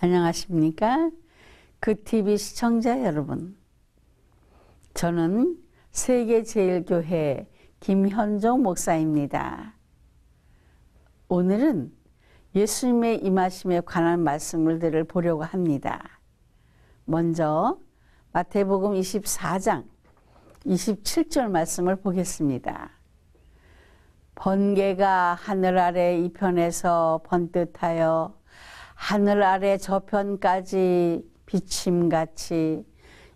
안녕하십니까? 그 TV 시청자 여러분. 저는 세계제일교회 김현종 목사입니다. 오늘은 예수님의 임하심에 관한 말씀을 들을 보려고 합니다. 먼저 마태복음 24장 27절 말씀을 보겠습니다. 번개가 하늘 아래 이편에서 번뜻하여 하늘 아래 저편까지 비침같이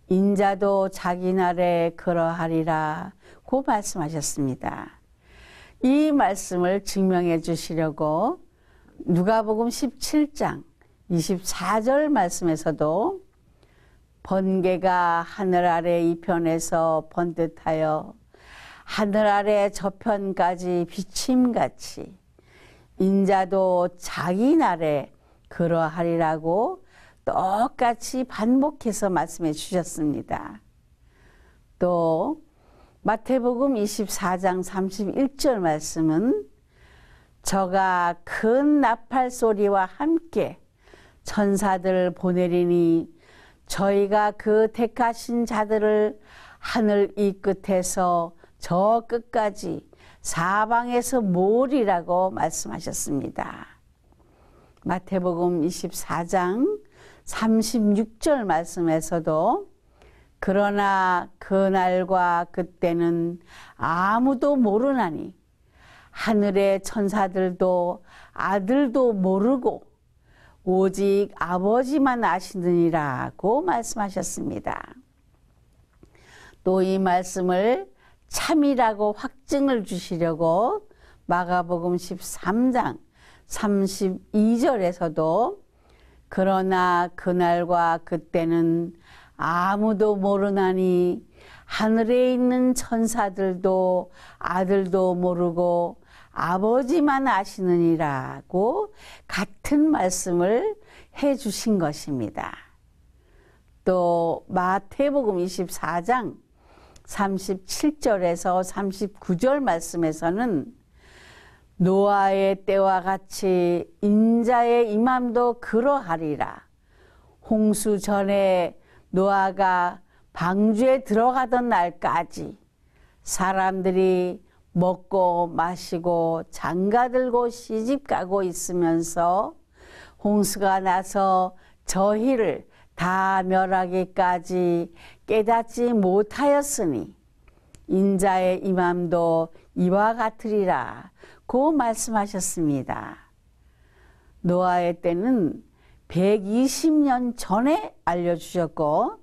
인자도 자기 날에 그러하리라 고 말씀하셨습니다. 이 말씀을 증명해 주시려고 누가복음 17장 24절 말씀에서도 번개가 하늘 아래 이편에서 번듯하여 하늘 아래 저편까지 비침같이 인자도 자기 날에 그러하리라고 똑같이 반복해서 말씀해 주셨습니다. 또 마태복음 24장 31절 말씀은 저가 큰 나팔 소리와 함께 천사들을 보내리니 저희가 그 택하신 자들을 하늘 이 끝에서 저 끝까지 사방에서 몰이라고 말씀하셨습니다. 마태복음 24장 36절 말씀에서도 그러나 그날과 그때는 아무도 모르나니 하늘의 천사들도 아들도 모르고 오직 아버지만 아시느니라고 말씀하셨습니다. 또 이 말씀을 참이라고 확증을 주시려고 마가복음 13장 32절에서도 그러나 그날과 그때는 아무도 모르나니 하늘에 있는 천사들도 아들도 모르고 아버지만 아시느니라고 같은 말씀을 해 주신 것입니다. 또 마태복음 24장 37절에서 39절 말씀에서는 노아의 때와 같이 인자의 임함도 그러하리라. 홍수 전에 노아가 방주에 들어가던 날까지 사람들이 먹고 마시고 장가들고 시집가고 있으면서 홍수가 나서 저희를 다 멸하기까지 깨닫지 못하였으니 인자의 임함도 이와 같으리라 고 말씀하셨습니다. 노아의 때는 120년 전에 알려주셨고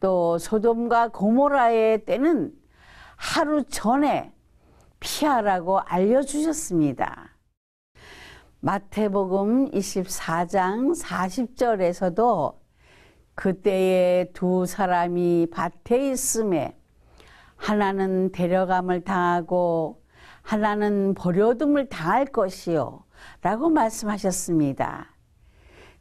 또 소돔과 고모라의 때는 하루 전에 피하라고 알려주셨습니다. 마태복음 24장 40절에서도 그때의 두 사람이 밭에 있음에 하나는 데려감을 당하고 하나는 버려둠을 당할 것이요. 라고 말씀하셨습니다.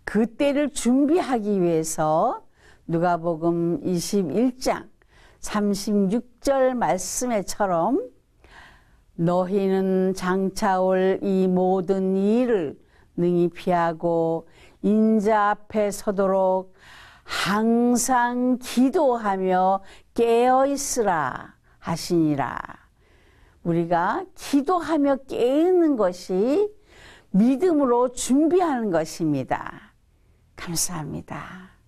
그 때를 준비하기 위해서 누가복음 21장 36절 말씀에처럼 너희는 장차올 이 모든 일을 능히 피하고 인자 앞에 서도록 항상 기도하며 깨어 있으라 하시니라. 우리가 기도하며 깨는 것이 믿음으로 준비하는 것입니다. 감사합니다.